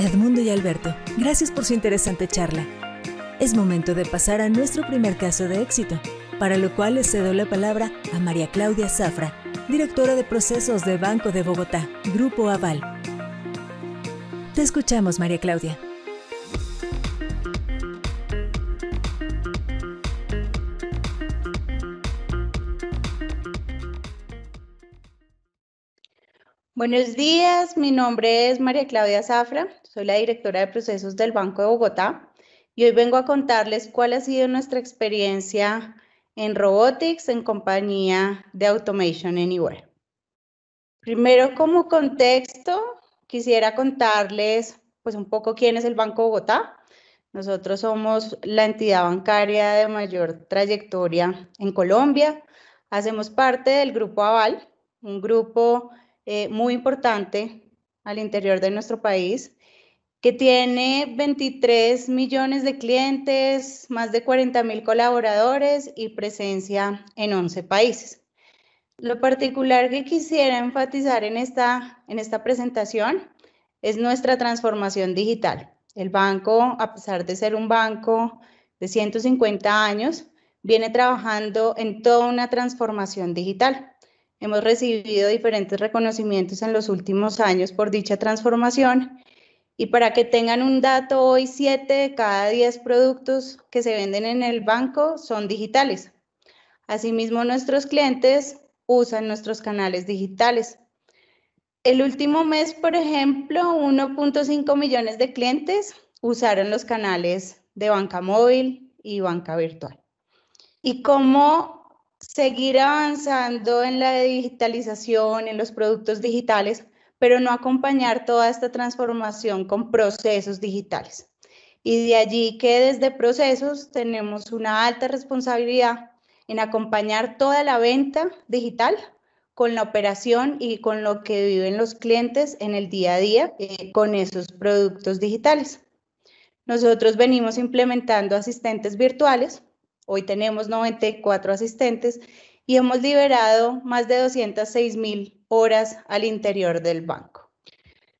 Edmundo y Alberto, gracias por su interesante charla. Es momento de pasar a nuestro primer caso de éxito, para lo cual le cedo la palabra a María Claudia Zafra, directora de procesos de Banco de Bogotá, Grupo Aval. Te escuchamos, María Claudia. Buenos días, mi nombre es María Claudia Zafra, soy la directora de procesos del Banco de Bogotá y hoy vengo a contarles cuál ha sido nuestra experiencia en robotics en compañía de Automation Anywhere. Primero, como contexto, quisiera contarles pues un poco quién es el Banco de Bogotá. Nosotros somos la entidad bancaria de mayor trayectoria en Colombia. Hacemos parte del grupo Aval, un grupo eh, muy importante al interior de nuestro país que tiene 23 millones de clientes, más de 40 mil colaboradores y presencia en 11 países. Lo particular que quisiera enfatizar en esta, en esta presentación es nuestra transformación digital. El banco, a pesar de ser un banco de 150 años, viene trabajando en toda una transformación digital. Hemos recibido diferentes reconocimientos en los últimos años por dicha transformación y para que tengan un dato, hoy 7 de cada 10 productos que se venden en el banco son digitales. Asimismo, nuestros clientes usan nuestros canales digitales. El último mes, por ejemplo, 1.5 millones de clientes usaron los canales de banca móvil y banca virtual. Y cómo seguir avanzando en la digitalización, en los productos digitales, pero no acompañar toda esta transformación con procesos digitales. Y de allí que desde procesos tenemos una alta responsabilidad en acompañar toda la venta digital con la operación y con lo que viven los clientes en el día a día eh, con esos productos digitales. Nosotros venimos implementando asistentes virtuales, hoy tenemos 94 asistentes y hemos liberado más de 206 mil horas al interior del banco.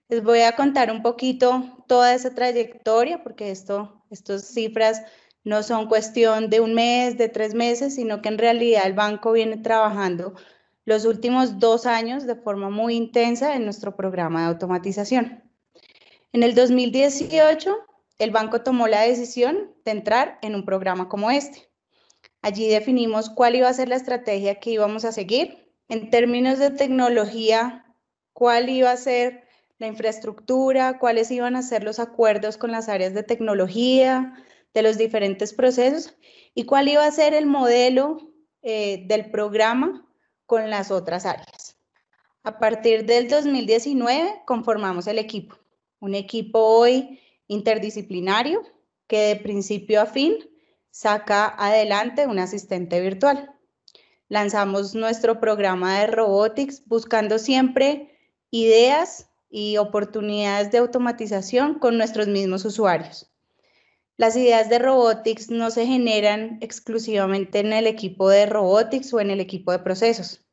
Les voy a contar un poquito toda esa trayectoria, porque esto, estas cifras no son cuestión de un mes, de tres meses, sino que en realidad el banco viene trabajando los últimos dos años de forma muy intensa en nuestro programa de automatización. En el 2018, el banco tomó la decisión de entrar en un programa como este. Allí definimos cuál iba a ser la estrategia que íbamos a seguir en términos de tecnología, ¿cuál iba a ser la infraestructura? ¿Cuáles iban a ser los acuerdos con las áreas de tecnología, de los diferentes procesos? ¿Y cuál iba a ser el modelo eh, del programa con las otras áreas? A partir del 2019 conformamos el equipo, un equipo hoy interdisciplinario que de principio a fin saca adelante un asistente virtual lanzamos nuestro programa de robotics buscando siempre ideas y oportunidades de automatización con nuestros mismos usuarios. Las ideas de robotics no se generan exclusivamente en el equipo de robotics o en el equipo de procesos,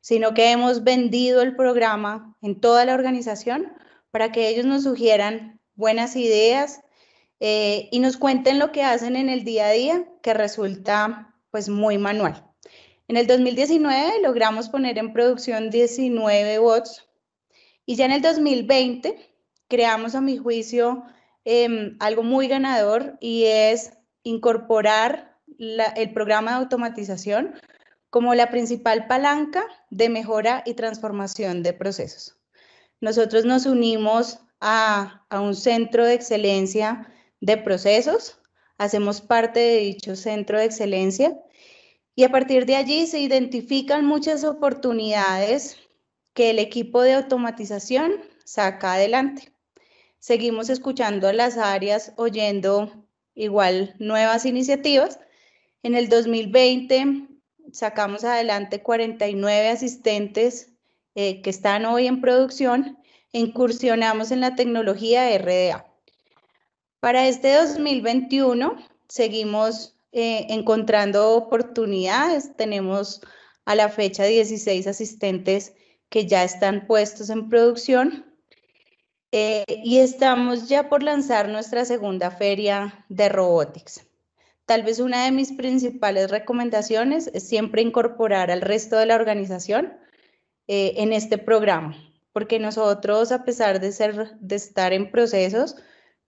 sino que hemos vendido el programa en toda la organización para que ellos nos sugieran buenas ideas eh, y nos cuenten lo que hacen en el día a día, que resulta pues muy manual. En el 2019 logramos poner en producción 19 bots y ya en el 2020 creamos a mi juicio em, algo muy ganador y es incorporar el programa de automatización como la principal palanca de mejora y transformación de procesos. Nosotros nos unimos a, a un centro de excelencia de procesos, hacemos parte de dicho centro de excelencia y a partir de allí se identifican muchas oportunidades que el equipo de automatización saca adelante. Seguimos escuchando las áreas, oyendo igual nuevas iniciativas. En el 2020 sacamos adelante 49 asistentes eh, que están hoy en producción incursionamos en la tecnología RDA. Para este 2021 seguimos eh, encontrando oportunidades. Tenemos a la fecha 16 asistentes que ya están puestos en producción eh, y estamos ya por lanzar nuestra segunda feria de robotics. Tal vez una de mis principales recomendaciones es siempre incorporar al resto de la organización eh, en este programa, porque nosotros, a pesar de, ser, de estar en procesos,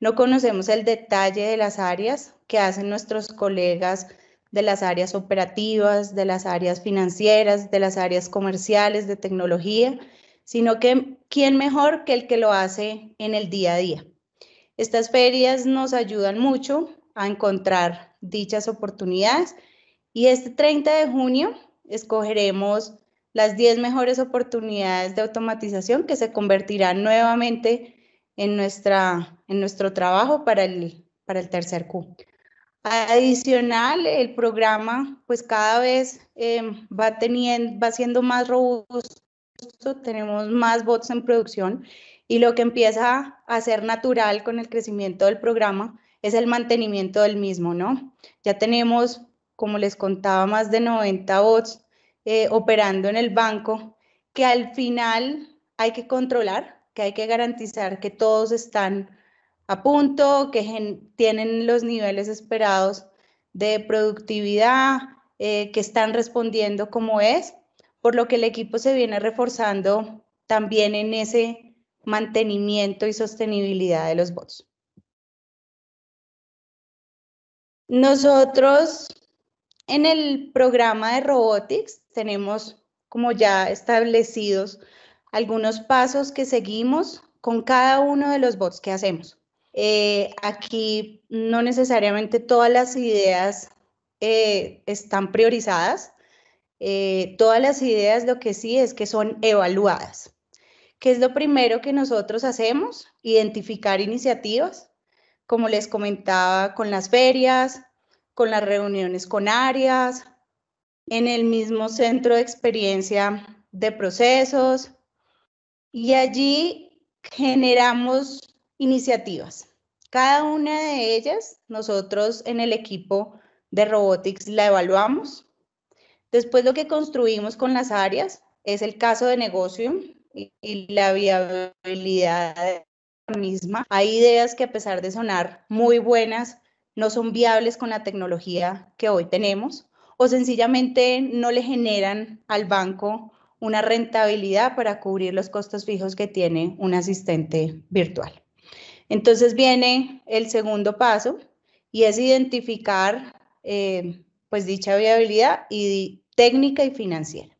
no conocemos el detalle de las áreas que hacen nuestros colegas de las áreas operativas, de las áreas financieras, de las áreas comerciales, de tecnología, sino que quién mejor que el que lo hace en el día a día. Estas ferias nos ayudan mucho a encontrar dichas oportunidades y este 30 de junio escogeremos las 10 mejores oportunidades de automatización que se convertirán nuevamente en, nuestra, en nuestro trabajo para el, para el tercer Q. Adicional, el programa pues cada vez em, va, teniendo, va siendo más robusto, tenemos más bots en producción y lo que empieza a ser natural con el crecimiento del programa es el mantenimiento del mismo, ¿no? Ya tenemos, como les contaba, más de 90 bots eh, operando en el banco que al final hay que controlar que hay que garantizar que todos están a punto, que tienen los niveles esperados de productividad, eh, que están respondiendo como es, por lo que el equipo se viene reforzando también en ese mantenimiento y sostenibilidad de los bots. Nosotros en el programa de Robotics tenemos como ya establecidos algunos pasos que seguimos con cada uno de los bots que hacemos. Eh, aquí no necesariamente todas las ideas eh, están priorizadas. Eh, todas las ideas lo que sí es que son evaluadas. ¿Qué es lo primero que nosotros hacemos? Identificar iniciativas, como les comentaba, con las ferias, con las reuniones con áreas, en el mismo centro de experiencia de procesos, y allí generamos iniciativas. Cada una de ellas, nosotros en el equipo de Robotics la evaluamos. Después lo que construimos con las áreas es el caso de negocio y, la viabilidad de la misma. Hay ideas que a pesar de sonar muy buenas, no son viables con la tecnología que hoy tenemos o sencillamente no le generan al banco una rentabilidad para cubrir los costos fijos que tiene un asistente virtual. Entonces viene el segundo paso y es identificar eh, pues dicha viabilidad y técnica y financiera.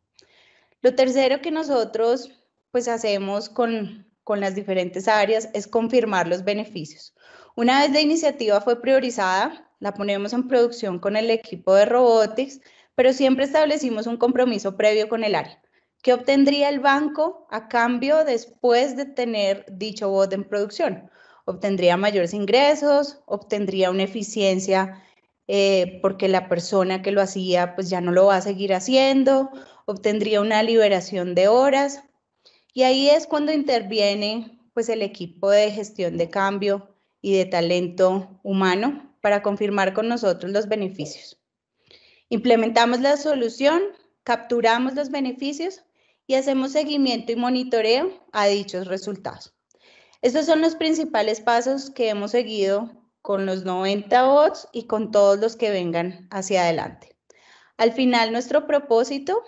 Lo tercero que nosotros pues hacemos con, con las diferentes áreas es confirmar los beneficios. Una vez la iniciativa fue priorizada, la ponemos en producción con el equipo de robotics, pero siempre establecimos un compromiso previo con el área. ¿Qué obtendría el banco a cambio después de tener dicho bot en producción? Obtendría mayores ingresos, obtendría una eficiencia eh, porque la persona que lo hacía pues ya no lo va a seguir haciendo, obtendría una liberación de horas y ahí es cuando interviene pues el equipo de gestión de cambio y de talento humano para confirmar con nosotros los beneficios. Implementamos la solución, capturamos los beneficios y hacemos seguimiento y monitoreo a dichos resultados. Estos son los principales pasos que hemos seguido con los 90 bots y con todos los que vengan hacia adelante. Al final, nuestro propósito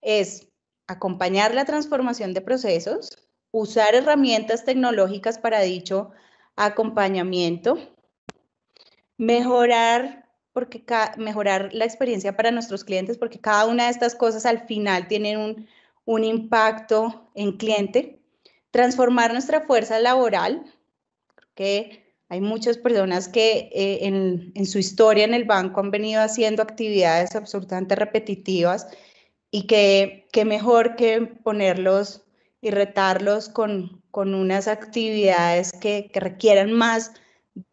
es acompañar la transformación de procesos, usar herramientas tecnológicas para dicho acompañamiento, mejorar, porque mejorar la experiencia para nuestros clientes, porque cada una de estas cosas al final tienen un un impacto en cliente, transformar nuestra fuerza laboral, que hay muchas personas que eh, en, su historia en el banco han venido haciendo actividades absolutamente repetitivas y que, mejor que ponerlos y retarlos con, unas actividades que, que, requieran más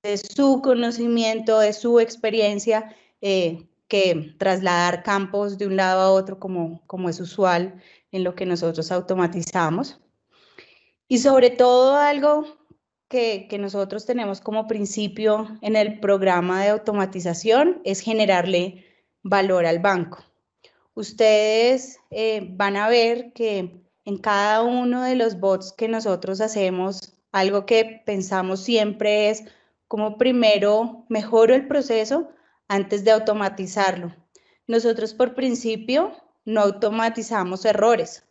de su conocimiento, de su experiencia, eh, que trasladar campos de un lado a otro como es usual en lo que nosotros automatizamos. Y sobre todo algo que, nosotros tenemos como principio en el programa de automatización es generarle valor al banco. Ustedes eh, van a ver que en cada uno de los bots que nosotros hacemos, algo que pensamos siempre es como primero mejoro el proceso antes de automatizarlo. Nosotros por principio no automatizamos errores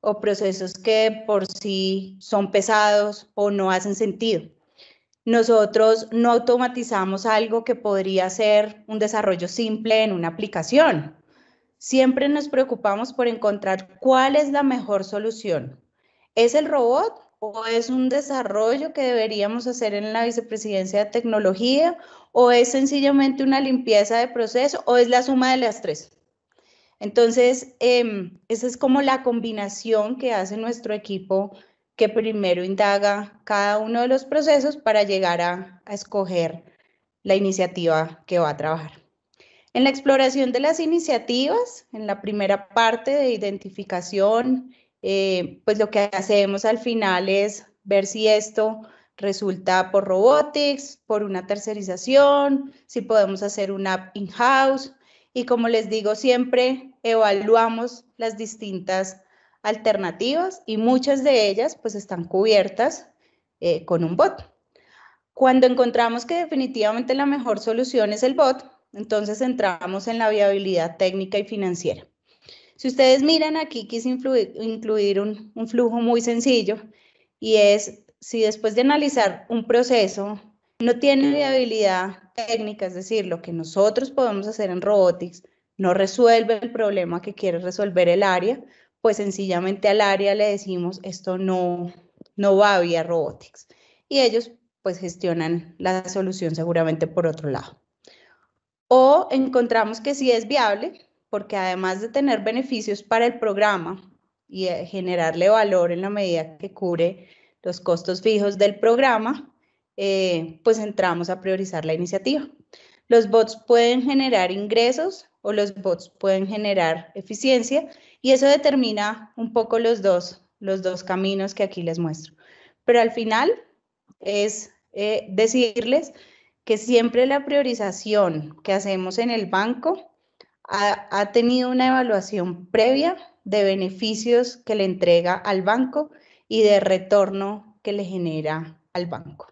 o procesos que por sí son pesados o no hacen sentido. Nosotros no automatizamos algo que podría ser un desarrollo simple en una aplicación. Siempre nos preocupamos por encontrar cuál es la mejor solución. ¿Es el robot o es un desarrollo que deberíamos hacer en la vicepresidencia de tecnología o es sencillamente una limpieza de proceso o es la suma de las tres? Entonces, em, esa es como la combinación que hace nuestro equipo que primero indaga cada uno de los procesos para llegar a, escoger la iniciativa que va a trabajar. En la exploración de las iniciativas, en la primera parte de identificación, eh, pues lo que hacemos al final es ver si esto resulta por robotics, por una tercerización, si podemos hacer una app in-house, y como les digo siempre, evaluamos las distintas alternativas y muchas de ellas pues están cubiertas eh, con un bot. Cuando encontramos que definitivamente la mejor solución es el bot, entonces entramos en la viabilidad técnica y financiera. Si ustedes miran aquí, quise incluir un, un flujo muy sencillo y es si después de analizar un proceso no tiene viabilidad es decir, lo que nosotros podemos hacer en robotics, no resuelve el problema que quiere resolver el área, pues sencillamente al área le decimos esto no, no va vía robotics. Y ellos pues gestionan la solución seguramente por otro lado. O encontramos que sí es viable, porque además de tener beneficios para el programa y eh, generarle valor en la medida que cubre los costos fijos del programa, eh, pues entramos a priorizar la iniciativa. Los bots pueden generar ingresos o los bots pueden generar eficiencia y eso determina un poco los dos, los dos caminos que aquí les muestro. Pero al final es eh, decirles que siempre la priorización que hacemos en el banco ha tenido una evaluación previa de beneficios que le entrega al banco y de retorno que le genera al banco.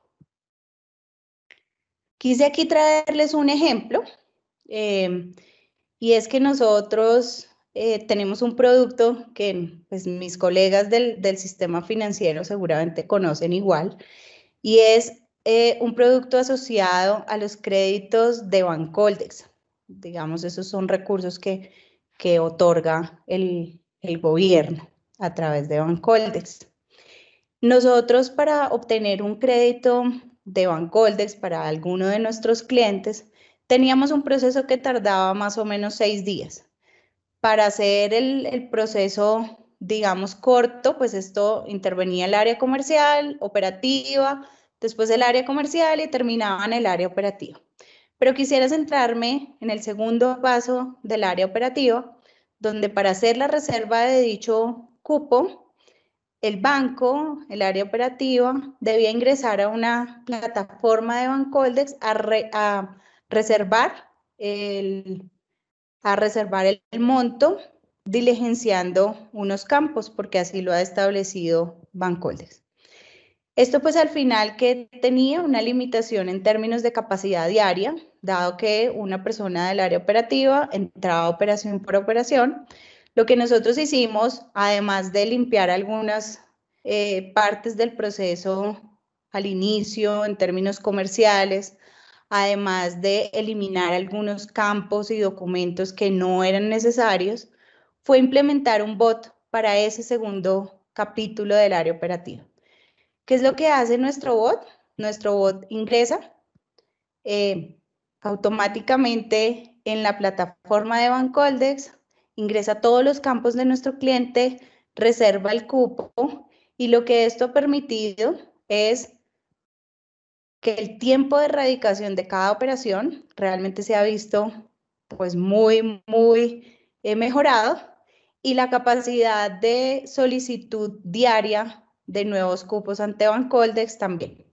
Quise aquí traerles un ejemplo em, y es que nosotros eh, tenemos un producto que pues, mis colegas del, sistema financiero seguramente conocen igual y es eh, un producto asociado a los créditos de Bancoldex. Digamos, esos son recursos que, otorga el, el gobierno a través de Bancoldex. Nosotros para obtener un crédito de Bancoldex para alguno de nuestros clientes, teníamos un proceso que tardaba más o menos seis días. Para hacer el, el proceso, digamos, corto, pues esto intervenía el área comercial, operativa, después el área comercial y terminaba en el área operativa. Pero quisiera centrarme en el segundo paso del área operativa, donde para hacer la reserva de dicho cupo el banco, el área operativa, debía ingresar a una plataforma de Bancoldex a, reservar el, a reservar el, monto diligenciando unos campos, porque así lo ha establecido Bancoldex. Esto pues al final que tenía una limitación en términos de capacidad diaria, dado que una persona del área operativa entraba operación por operación, lo que nosotros hicimos, además de limpiar algunas eh, partes del proceso al inicio en términos comerciales, además de eliminar algunos campos y documentos que no eran necesarios, fue implementar un bot para ese segundo capítulo del área operativa. ¿Qué es lo que hace nuestro bot? Nuestro bot ingresa eh, automáticamente en la plataforma de Bancoldex, ingresa a todos los campos de nuestro cliente, reserva el cupo y lo que esto ha permitido es que el tiempo de erradicación de cada operación realmente se ha visto pues muy, muy eh, mejorado y la capacidad de solicitud diaria de nuevos cupos ante Bancoldex también.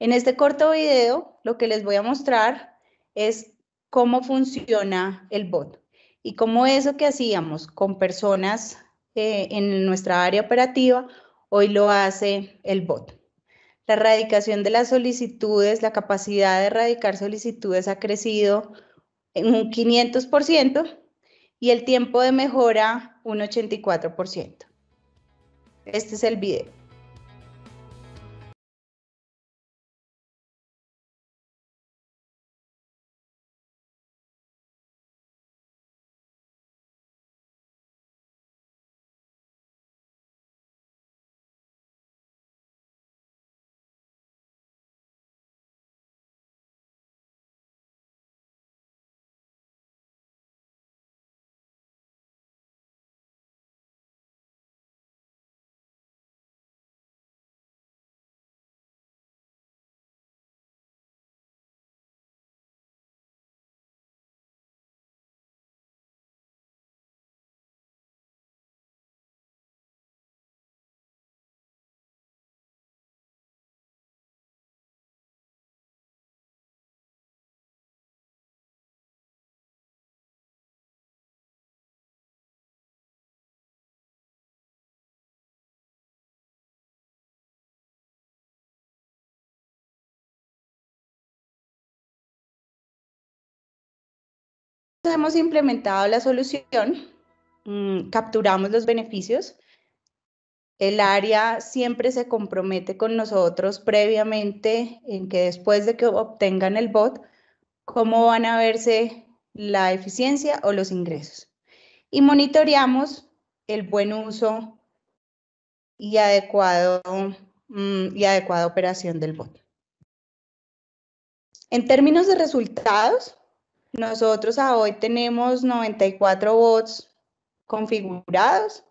En este corto video lo que les voy a mostrar es cómo funciona el bot y como eso que hacíamos con personas eh, en nuestra área operativa, hoy lo hace el bot. La erradicación de las solicitudes, la capacidad de erradicar solicitudes ha crecido en un 500% y el tiempo de mejora un 84%. Este es el video. hemos implementado la solución, mm, capturamos los beneficios, el área siempre se compromete con nosotros previamente en que después de que obtengan el bot, cómo van a verse la eficiencia o los ingresos. Y monitoreamos el buen uso y, adecuado, mm, y adecuada operación del bot. En términos de resultados, nosotros a hoy tenemos 94 bots configurados,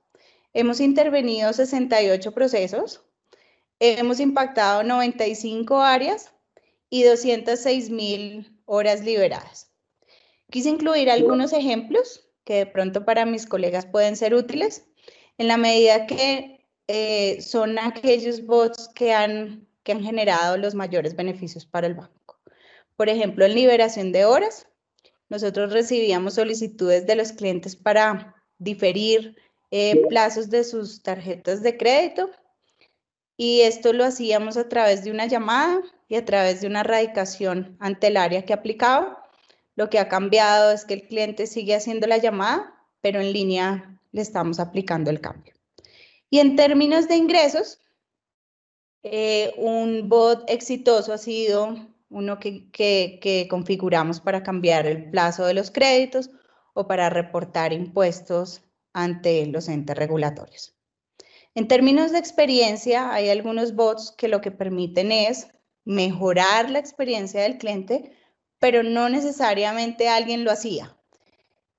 hemos intervenido 68 procesos, hemos impactado 95 áreas y 206 mil horas liberadas. Quise incluir algunos ejemplos que de pronto para mis colegas pueden ser útiles, en la medida que eh, son aquellos bots que han, que han generado los mayores beneficios para el banco. Por ejemplo, en liberación de horas, nosotros recibíamos solicitudes de los clientes para diferir eh, plazos de sus tarjetas de crédito y esto lo hacíamos a través de una llamada y a través de una radicación ante el área que aplicaba. Lo que ha cambiado es que el cliente sigue haciendo la llamada, pero en línea le estamos aplicando el cambio. Y en términos de ingresos, eh, un bot exitoso ha sido uno que, que, configuramos para cambiar el plazo de los créditos o para reportar impuestos ante los entes regulatorios. En términos de experiencia, hay algunos bots que lo que permiten es mejorar la experiencia del cliente, pero no necesariamente alguien lo hacía.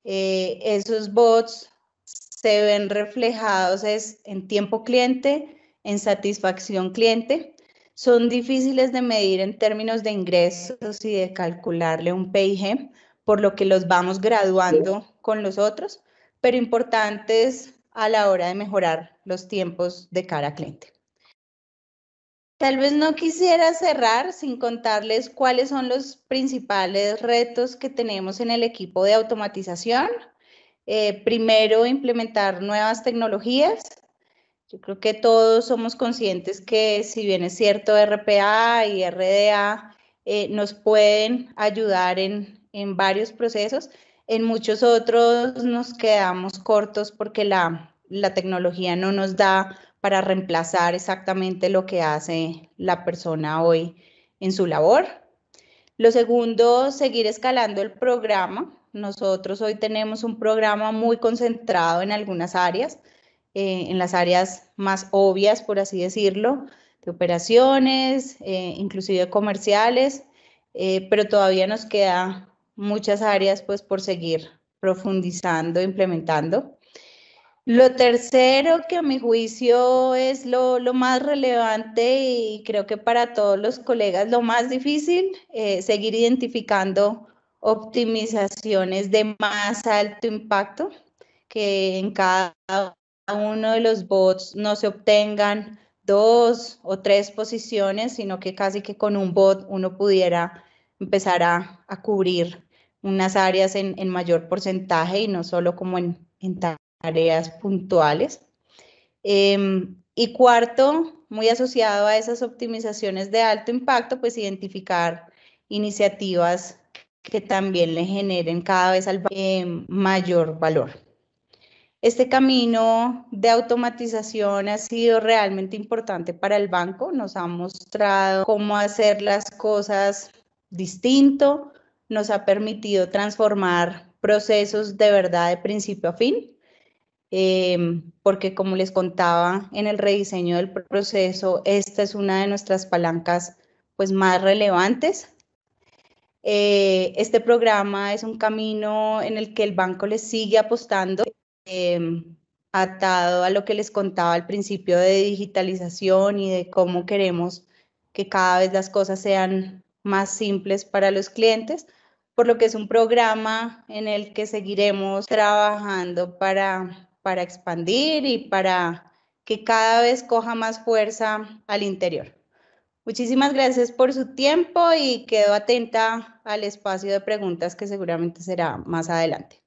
Eh, esos bots se ven reflejados en tiempo cliente, en satisfacción cliente son difíciles de medir en términos de ingresos y de calcularle un PIG, por lo que los vamos graduando con los otros, pero importantes a la hora de mejorar los tiempos de cara cliente. Tal vez no quisiera cerrar sin contarles cuáles son los principales retos que tenemos en el equipo de automatización. Eh, primero, implementar nuevas tecnologías. Yo creo que todos somos conscientes que si bien es cierto RPA y RDA eh, nos pueden ayudar en, en varios procesos, en muchos otros nos quedamos cortos porque la, la tecnología no nos da para reemplazar exactamente lo que hace la persona hoy en su labor. Lo segundo, seguir escalando el programa. Nosotros hoy tenemos un programa muy concentrado en algunas áreas. Eh, en las áreas más obvias, por así decirlo, de operaciones, eh, inclusive comerciales, eh, pero todavía nos queda muchas áreas pues por seguir profundizando, implementando. Lo tercero que a mi juicio es lo, lo más relevante y creo que para todos los colegas lo más difícil, seguir identificando optimizaciones de más alto impacto que en cada uno de los bots no se obtengan dos o tres posiciones, sino que casi que con un bot uno pudiera empezar a, cubrir unas áreas en, mayor porcentaje y no solo como en, tareas puntuales. Em, y cuarto, muy asociado a esas optimizaciones de alto impacto, pues identificar iniciativas que también le generen cada vez al, em, mayor valor. Este camino de automatización ha sido realmente importante para el banco, nos ha mostrado cómo hacer las cosas distinto, nos ha permitido transformar procesos de verdad de principio a fin, em, porque como les contaba en el rediseño del proceso, esta es una de nuestras palancas pues más relevantes. Eh, este programa es un camino en el que el banco le sigue apostando Em, atado a lo que les contaba al principio de digitalización y de cómo queremos que cada vez las cosas sean más simples para los clientes, por lo que es un programa en el que seguiremos trabajando para, para expandir y para que cada vez coja más fuerza al interior. Muchísimas gracias por su tiempo y quedo atenta al espacio de preguntas que seguramente será más adelante.